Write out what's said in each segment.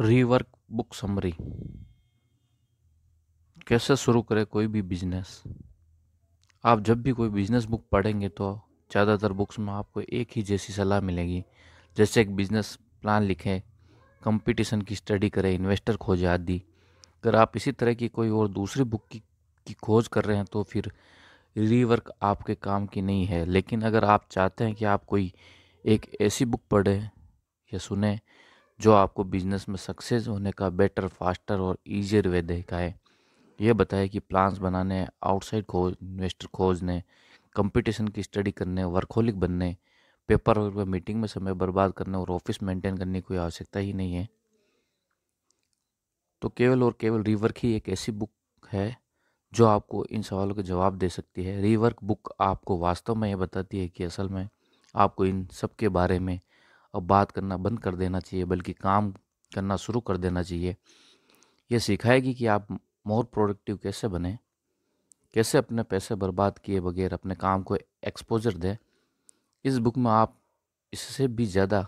Rework book summary कैसे शुरू करें कोई भी बिजनेस आप जब भी कोई बिजनेस बुक पढ़ेंगे तो ज़्यादातर बुक्स में आपको एक ही जैसी सलाह मिलेगी जैसे एक बिजनेस प्लान लिखें कंपटीशन की स्टडी करें इन्वेस्टर खोजें आदि अगर आप इसी तरह की कोई और दूसरी बुक की, की खोज कर रहे हैं तो फिर रीवर्क आपके काम की नहीं है लेकिन अगर आप चाहते हैं कि आप कोई एक ऐसी बुक पढ़ें या सुने जो आपको बिजनेस में सक्सेस होने का बेटर फास्टर और ईजियर वे देखा है यह बताए कि प्लान्स बनाने आउटसाइड खोज इन्वेस्टर खोजने कंपटीशन की स्टडी करने वर्कहोलिक बनने पेपर वर्क में मीटिंग में समय बर्बाद करने और ऑफिस मेंटेन करने की कोई आवश्यकता ही नहीं है तो केवल और केवल रीवर्क ही एक ऐसी बुक है जो आपको इन सवालों के जवाब दे सकती है रीवर्क बुक आपको वास्तव में यह बताती है कि असल में आपको इन सब के बारे में अब बात करना बंद कर देना चाहिए बल्कि काम करना शुरू कर देना चाहिए यह सिखाएगी कि आप मोर प्रोडक्टिव कैसे बने कैसे अपने पैसे बर्बाद किए बगैर अपने काम को एक्सपोजर दें इस बुक में आप इससे भी ज़्यादा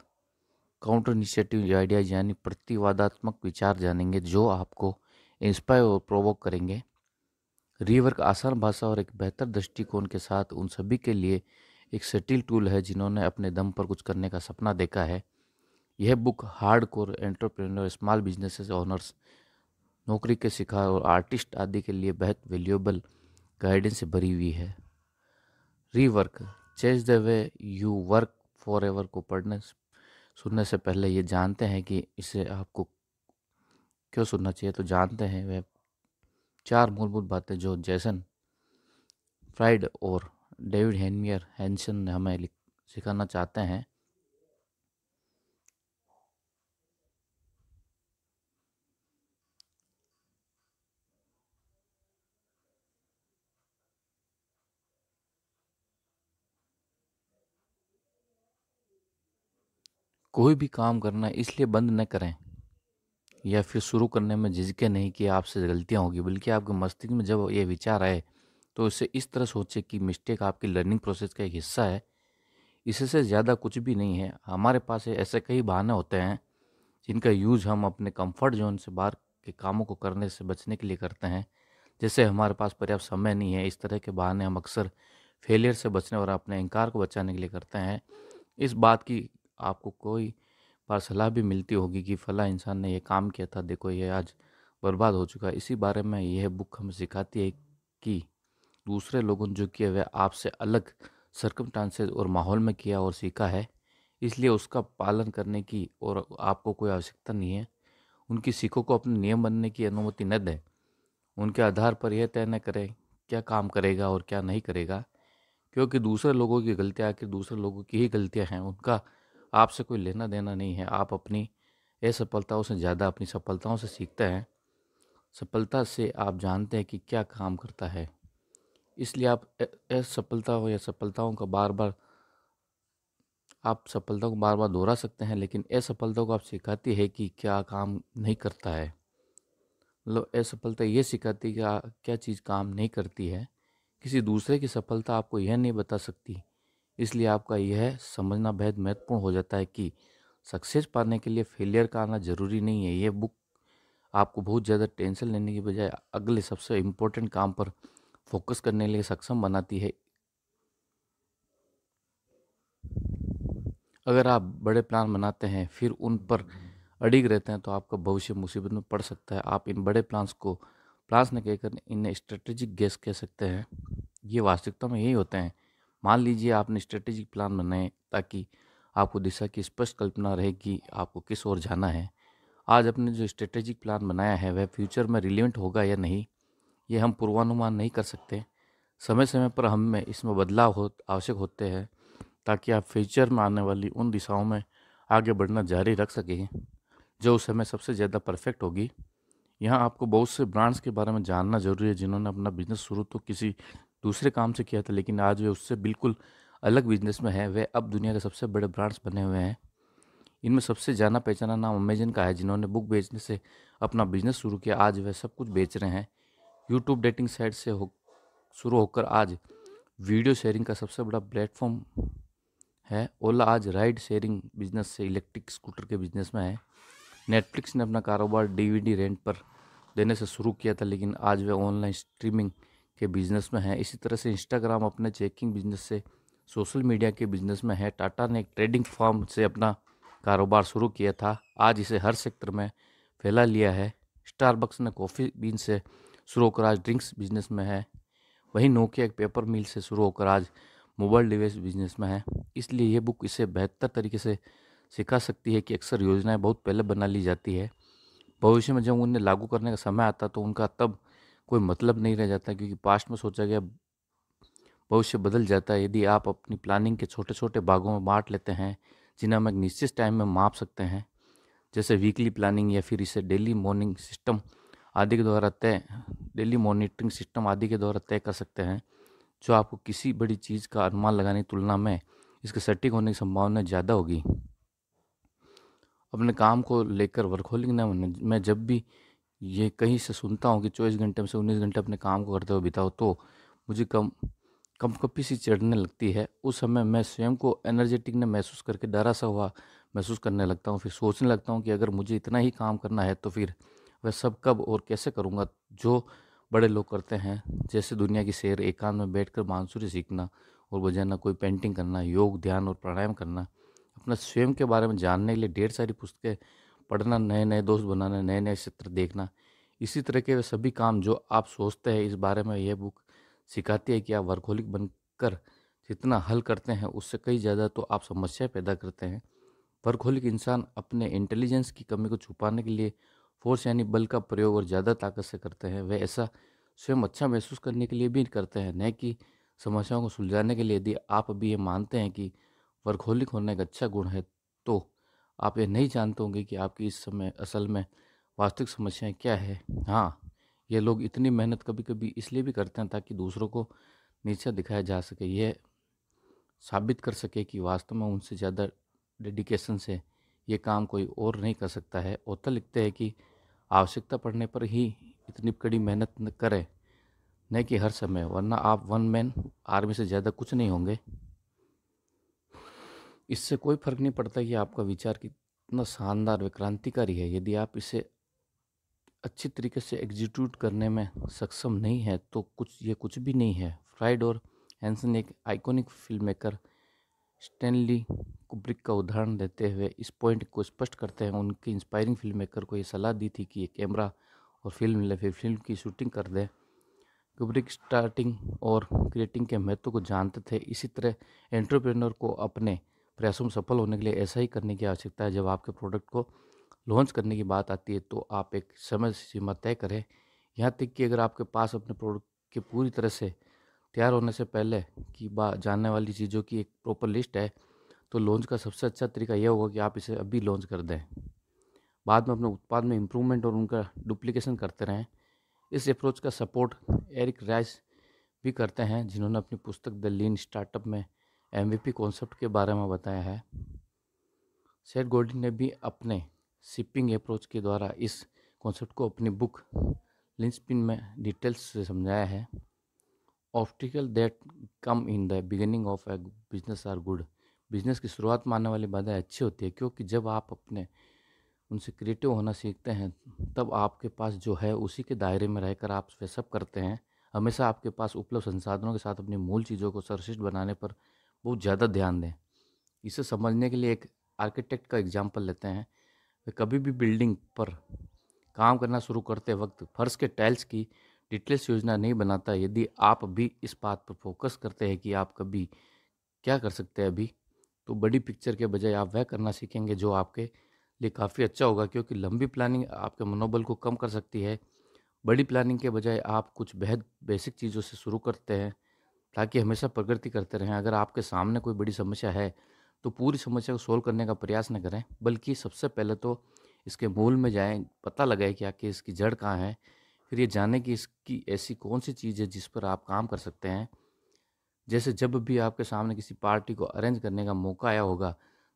काउंटर इनिशिएटिव आइडियाज यानी प्रतिवादात्मक विचार जानेंगे जो आपको इंस्पायर और प्रोवोक करेंगे रीवर्क आसान भाषा और एक बेहतर दृष्टिकोण के साथ उन सभी के लिए एक सेटिल टूल है जिन्होंने अपने दम पर कुछ करने का सपना देखा है यह book hard core entrepreneur small businesses owners नौकरी के शिकार और आर्टिस्ट आदि के लिए बेहद वैल्यूएबल गाइडेंस से भरी हुई है रीवर्क चेज the way you work forever को पढ़ने सुनने से पहले ये जानते हैं कि इसे आपको क्यों सुनना चाहिए तो जानते हैं वह चार मूलभूत बातें जो जैसन फ्राइड और डेविड हेनमियर हैंसन हमें सिखाना चाहते हैं कोई भी काम करना इसलिए बंद न करें या फिर शुरू करने में झिझके नहीं कि आपसे गलतियां होगी बल्कि आपके मस्तिष्क में जब ये विचार आए तो इसे इस तरह सोचें कि मिस्टेक आपकी लर्निंग प्रोसेस का एक हिस्सा है इससे ज़्यादा कुछ भी नहीं है हमारे पास ऐसे कई बहाने होते हैं जिनका यूज़ हम अपने कंफर्ट जोन से बाहर के कामों को करने से बचने के लिए करते हैं जैसे हमारे पास पर्याप्त समय नहीं है इस तरह के बहाने हम अक्सर फेलियर से बचने और अपने इनकार को बचाने के लिए करते हैं इस बात की आपको कोई बार सलाह भी मिलती होगी कि फ़ला इंसान ने यह काम किया था देखो ये आज बर्बाद हो चुका है इसी बारे में यह बुक हमें सिखाती है कि दूसरे लोगों ने जो किए वह आपसे अलग सरकम और माहौल में किया और सीखा है इसलिए उसका पालन करने की और आपको कोई आवश्यकता नहीं है उनकी सीखों को अपने नियम बनने की अनुमति न दें उनके आधार पर यह तय न करें क्या काम करेगा और क्या नहीं करेगा क्योंकि दूसरे लोगों की गलतियाँ आखिर दूसरे लोगों की ही गलतियाँ हैं उनका आपसे कोई लेना देना नहीं है आप अपनी असफलताओं से ज़्यादा अपनी सफलताओं से सीखते हैं सफलता से आप जानते हैं कि क्या काम करता है इसलिए आप असफलता हो या सफलताओं का बार बार आप सफलता को बार बार दोहरा सकते हैं लेकिन असफलता को आप सिखाती है कि क्या काम नहीं करता है मतलब असफलता ये सिखाती है कि आ, क्या चीज़ काम नहीं करती है किसी दूसरे की सफलता आपको यह नहीं बता सकती इसलिए आपका यह समझना बेहद महत्वपूर्ण हो जाता है कि सक्सेस पाने के लिए फेलियर का आना ज़रूरी नहीं है यह बुक आपको बहुत ज़्यादा टेंशन लेने के बजाय अगले सबसे इम्पोर्टेंट काम पर फोकस करने लिए सक्षम बनाती है अगर आप बड़े प्लान बनाते हैं फिर उन पर अड़िग रहते हैं तो आपका भविष्य मुसीबत में पड़ सकता है आप इन बड़े प्लान्स को प्लान्स न कहकर इन्हें स्ट्रेटेजिक गैस कह सकते हैं ये वास्तविकता में यही होते हैं मान लीजिए आपने स्ट्रेटेजिक प्लान बनाए ताकि आपको दिशा की स्पष्ट कल्पना रहे कि आपको किस ओर जाना है आज अपने जो स्ट्रेटेजिक प्लान बनाया है वह फ्यूचर में रिलेवेंट होगा या नहीं ये हम पूर्वानुमान नहीं कर सकते समय समय पर हम में इसमें बदलाव हो आवश्यक होते हैं ताकि आप फ्यूचर में आने वाली उन दिशाओं में आगे बढ़ना जारी रख सकें जो उस समय सबसे ज़्यादा परफेक्ट होगी यहाँ आपको बहुत से ब्रांड्स के बारे में जानना ज़रूरी है जिन्होंने अपना बिजनेस शुरू तो किसी दूसरे काम से किया था लेकिन आज वे उससे बिल्कुल अलग बिजनेस में हैं वे अब दुनिया के सबसे बड़े ब्रांड्स बने हुए हैं इनमें सबसे जाना पहचाना नाम अमेजन का है जिन्होंने बुक बेचने से अपना बिजनेस शुरू किया आज वह सब कुछ बेच रहे हैं यूट्यूब डेटिंग साइट से हो शुरू होकर आज वीडियो शेयरिंग का सबसे बड़ा प्लेटफॉर्म है ओला आज राइड शेयरिंग बिजनेस से इलेक्ट्रिक स्कूटर के बिजनेस में है नेटफ्लिक्स ने अपना कारोबार डीवीडी रेंट पर देने से शुरू किया था लेकिन आज वे ऑनलाइन स्ट्रीमिंग के बिजनेस में है इसी तरह से इंस्टाग्राम अपने चेकिंग बिजनेस से सोशल मीडिया के बिजनेस में है टाटा ने एक ट्रेडिंग फॉर्म से अपना कारोबार शुरू किया था आज इसे हर सेक्टर में फैला लिया है स्टारबक्स ने कॉफ़ी बीन से शुरू होकर आज ड्रिंक्स बिजनेस में है वहीं नोकिया एक पेपर मिल से शुरू होकर आज मोबाइल डिवाइस बिजनेस में है इसलिए यह बुक इसे बेहतर तरीके से सिखा सकती है कि अक्सर योजनाएं बहुत पहले बना ली जाती है भविष्य में जब उन्हें लागू करने का समय आता तो उनका तब कोई मतलब नहीं रह जाता क्योंकि पास्ट में सोचा गया भविष्य बदल जाता है यदि आप अपनी प्लानिंग के छोटे छोटे भागों में बांट लेते हैं जिन्हें हम एक निश्चित टाइम में माप सकते हैं जैसे वीकली प्लानिंग या फिर इसे डेली मॉर्निंग सिस्टम आदि के द्वारा तय डेली मॉनिटरिंग सिस्टम आदि के द्वारा तय कर सकते हैं जो आपको किसी बड़ी चीज़ का अनुमान लगाने की तुलना में इसके सटीक होने की संभावना ज़्यादा होगी अपने काम को लेकर वर्कहोलिंग न होने मैं जब भी ये कहीं से सुनता हूँ कि चौबीस घंटे में से उन्नीस घंटे अपने काम को करते हुए बिताओ तो मुझे कम कम कपी सी चढ़ने लगती है उस समय मैं स्वयं को एनर्जेटिक ने महसूस करके डरा सा हुआ महसूस करने लगता हूँ फिर सोचने लगता हूँ कि अगर मुझे इतना ही काम करना है तो फिर वह सब कब और कैसे करूँगा जो बड़े लोग करते हैं जैसे दुनिया की सैर एकांत में बैठकर बांसुरी सीखना और बजाना कोई पेंटिंग करना योग ध्यान और प्राणायाम करना अपना स्वयं के बारे में जानने के लिए ढेर सारी पुस्तकें पढ़ना नए नए दोस्त बनाना नए नए चित्र देखना इसी तरह के वे सभी काम जो आप सोचते हैं इस बारे में यह बुक सिखाती है कि आप वर्कोलिक बनकर जितना हल करते हैं उससे कई ज़्यादा तो आप समस्याएं पैदा करते हैं वर्कोलिक इंसान अपने इंटेलिजेंस की कमी को छुपाने के लिए फोर्स यानी बल का प्रयोग और ज़्यादा ताकत से करते हैं वह ऐसा स्वयं अच्छा महसूस करने के लिए भी करते हैं न कि समस्याओं को सुलझाने के लिए यदि आप अभी ये मानते हैं कि वर्खोलिक होना एक अच्छा गुण है तो आप ये नहीं जानते होंगे कि आपकी इस समय असल में वास्तविक समस्याएं क्या है हाँ ये लोग इतनी मेहनत कभी कभी इसलिए भी करते हैं ताकि दूसरों को नीचा दिखाया जा सके ये साबित कर सके कि वास्तव में उनसे ज़्यादा डेडिकेशन से ये काम कोई और नहीं कर सकता है ओतल लिखते हैं कि आवश्यकता पड़ने पर ही इतनी कड़ी मेहनत न करें न कि हर समय वरना आप वन मैन आर्मी से ज़्यादा कुछ नहीं होंगे इससे कोई फर्क नहीं पड़ता कि आपका विचार कितना शानदार व क्रांतिकारी है यदि आप इसे अच्छी तरीके से एग्जीक्यूट करने में सक्षम नहीं है तो कुछ ये कुछ भी नहीं है फ्राइड और हैंसन एक iconic film maker Stanley Kubrick का उदाहरण देते हुए इस पॉइंट को स्पष्ट करते हैं उनकी इंस्पायरिंग फिल्म मेकर को ये सलाह दी थी कि ये कैमरा और फिल्म ले फिल्म की शूटिंग कर दें कुब्रिक स्टार्टिंग और क्रिएटिंग के महत्व को जानते थे इसी तरह एंट्रप्रेनर को अपने प्रयासों में सफल होने के लिए ऐसा ही करने की आवश्यकता है जब आपके प्रोडक्ट को लॉन्च करने की बात आती है तो आप एक समय सीमा तय करें यहाँ तक कि अगर आपके पास अपने प्रोडक्ट के पूरी तरह से तैयार होने से पहले की बा जानने वाली चीज़ों की एक प्रॉपर लिस्ट है तो लॉन्च का सबसे अच्छा तरीका यह होगा कि आप इसे अभी लॉन्च कर दें बाद में अपने उत्पाद में इम्प्रूवमेंट और उनका डुप्लीकेशन करते रहें इस अप्रोच का सपोर्ट एरिक राइस भी करते हैं जिन्होंने अपनी पुस्तक द लीन स्टार्टअप में एम पी कॉन्सेप्ट के बारे में बताया है सेट गोल्डी ने भी अपने शिपिंग अप्रोच के द्वारा इस कॉन्सेप्ट को अपनी बुक लिंसपिन में डिटेल्स से समझाया है obstacles that come in the beginning of a business are good business की शुरुआत मानने वाली बाधाएं अच्छी होती है क्योंकि जब आप अपने उनसे क्रिएटिव होना सीखते हैं तब आपके पास जो है उसी के दायरे में रहकर आप वे सब करते हैं हमेशा आपके पास उपलब्ध संसाधनों के साथ अपनी मूल चीज़ों को सर्वश्रेष्ठ बनाने पर बहुत ज़्यादा ध्यान दें इसे समझने के लिए एक आर्किटेक्ट का एग्जाम्पल लेते हैं वे कभी भी बिल्डिंग पर काम करना शुरू करते वक्त फर्श के टाइल्स की डिटेल्स योजना नहीं बनाता यदि आप भी इस बात पर फोकस करते हैं कि आप कभी क्या कर सकते हैं अभी तो बड़ी पिक्चर के बजाय आप वह करना सीखेंगे जो आपके लिए काफ़ी अच्छा होगा क्योंकि लंबी प्लानिंग आपके मनोबल को कम कर सकती है बड़ी प्लानिंग के बजाय आप कुछ बेहद बेसिक चीज़ों से शुरू करते हैं ताकि हमेशा प्रगति करते रहें अगर आपके सामने कोई बड़ी समस्या है तो पूरी समस्या को सोल्व करने का प्रयास न करें बल्कि सबसे पहले तो इसके मूल में जाएं पता लगाएं कि आखिर इसकी जड़ कहाँ है फिर ये जाने कि इसकी ऐसी कौन सी चीज़ है जिस पर आप काम कर सकते हैं जैसे जब भी आपके सामने किसी पार्टी को अरेंज करने का मौका आया होगा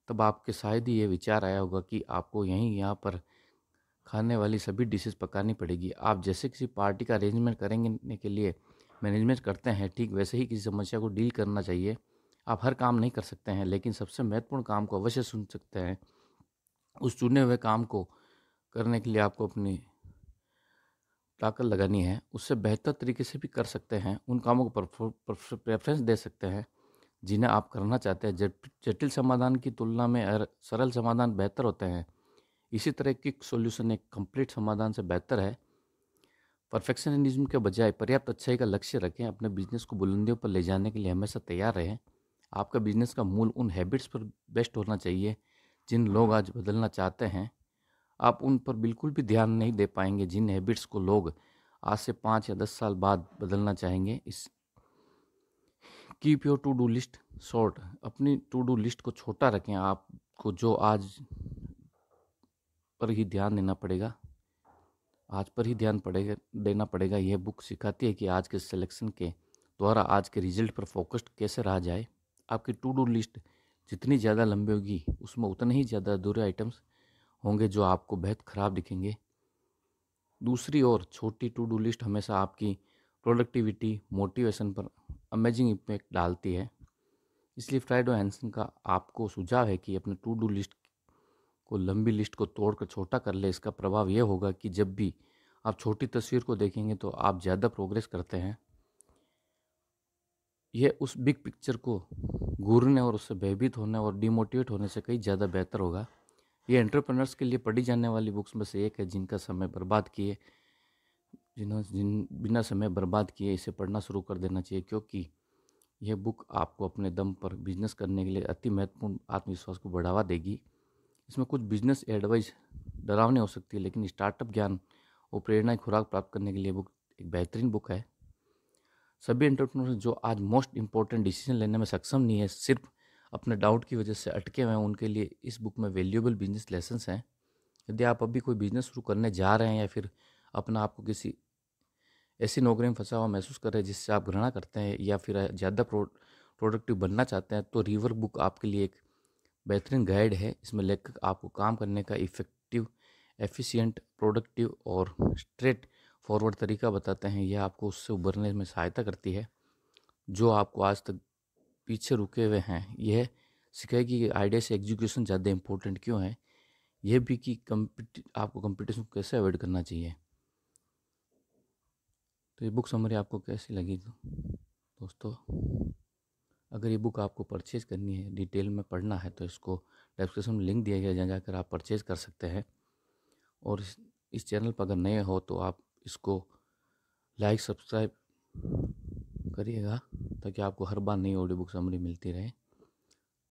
तब आपके शायद ही ये विचार आया होगा कि आपको यहीं यहाँ पर खाने वाली सभी डिशेस पकानी पड़ेगी आप जैसे किसी पार्टी का अरेंजमेंट करेंगे के लिए मैनेजमेंट करते हैं ठीक वैसे ही किसी समस्या को डील करना चाहिए आप हर काम नहीं कर सकते हैं लेकिन सबसे महत्वपूर्ण काम को अवश्य सुन सकते हैं उस चुने हुए काम को करने के लिए आपको अपनी ताकत लगानी है उससे बेहतर तरीके से भी कर सकते हैं उन कामों को प्रेफरेंस दे सकते हैं जिन्हें आप करना चाहते हैं जटिल समाधान की तुलना में सरल समाधान बेहतर होते हैं इसी तरह की सॉल्यूशन एक कंप्लीट समाधान से बेहतर है परफेक्शनिज्म के बजाय पर्याप्त अच्छाई का लक्ष्य रखें अपने बिजनेस को बुलंदियों पर ले जाने के लिए हमेशा तैयार रहें आपका बिजनेस का मूल उन हैबिट्स पर बेस्ट होना चाहिए जिन लोग आज बदलना चाहते हैं आप उन पर बिल्कुल भी ध्यान नहीं दे पाएंगे जिन हैबिट्स को लोग आज से पाँच या दस साल बाद बदलना चाहेंगे इस keep your to do list short अपनी टू डू लिस्ट को छोटा रखें आपको जो आज पर ही ध्यान देना पड़ेगा आज पर ही ध्यान पड़ेगा देना पड़ेगा यह बुक सिखाती है कि आज के सिलेक्शन के द्वारा आज के रिजल्ट पर फोकस्ड कैसे रहा जाए आपकी टू डू लिस्ट जितनी ज़्यादा लंबी होगी उसमें उतने ही ज़्यादा अधूरे आइटम्स होंगे जो आपको बेहद ख़राब दिखेंगे दूसरी ओर छोटी टू डू लिस्ट हमेशा आपकी प्रोडक्टिविटी मोटिवेशन पर अमेजिंग इम्पैक्ट डालती है इसलिए फ्राइडो हैंसन का आपको सुझाव है कि अपने टू डू लिस्ट को लंबी लिस्ट को तोड़कर छोटा कर ले इसका प्रभाव यह होगा कि जब भी आप छोटी तस्वीर को देखेंगे तो आप ज़्यादा प्रोग्रेस करते हैं यह उस बिग पिक्चर को घूरने और उससे भयभीत होने और डिमोटिवेट होने से कहीं ज़्यादा बेहतर होगा ये एंटरप्रेनर्स के लिए पढ़ी जाने वाली बुक्स में से एक है जिनका समय बर्बाद किए जिन्हों जिन बिना समय बर्बाद किए इसे पढ़ना शुरू कर देना चाहिए क्योंकि यह बुक आपको अपने दम पर बिजनेस करने के लिए अति महत्वपूर्ण आत्मविश्वास को बढ़ावा देगी इसमें कुछ बिजनेस एडवाइस डरावनी हो सकती है लेकिन स्टार्टअप ज्ञान और प्रेरणा की खुराक प्राप्त करने के लिए बुक एक बेहतरीन बुक है सभी एंटरप्रेनर जो आज मोस्ट इम्पोर्टेंट डिसीजन लेने में सक्षम नहीं है सिर्फ अपने डाउट की वजह से अटके हुए हैं उनके लिए इस बुक में वैल्यूएबल बिजनेस लेसन्स हैं यदि आप अभी कोई बिजनेस शुरू करने जा रहे हैं या फिर अपना आपको किसी ऐसी नौकरी में फंसा हुआ महसूस कर रहे हैं जिससे आप घृणा करते हैं या फिर ज़्यादा प्रो प्रोडक्टिव बनना चाहते हैं तो रिवर बुक आपके लिए एक बेहतरीन गाइड है इसमें लेखक आपको काम करने का इफेक्टिव एफिशिएंट प्रोडक्टिव और स्ट्रेट फॉरवर्ड तरीका बताते हैं यह आपको उससे उभरने में सहायता करती है जो आपको आज तक पीछे रुके हुए हैं यह सिखाया कि आइडिया से एग्जीक्यूशन ज़्यादा इंपॉर्टेंट क्यों है यह भी कि कम्पिट आपको कंपटीशन को कैसे अवॉइड करना चाहिए तो ये बुक समरी आपको कैसी लगी तो? दोस्तों अगर ये बुक आपको परचेज़ करनी है डिटेल में पढ़ना है तो इसको डिस्क्रिप्शन में लिंक दिया गया जहाँ जाकर आप परचेज़ कर सकते हैं और इस चैनल पर अगर नए हो तो आप इसको लाइक सब्सक्राइब करिएगा ताकि आपको हर बार नई ऑडियो बुक समरी मिलती रहे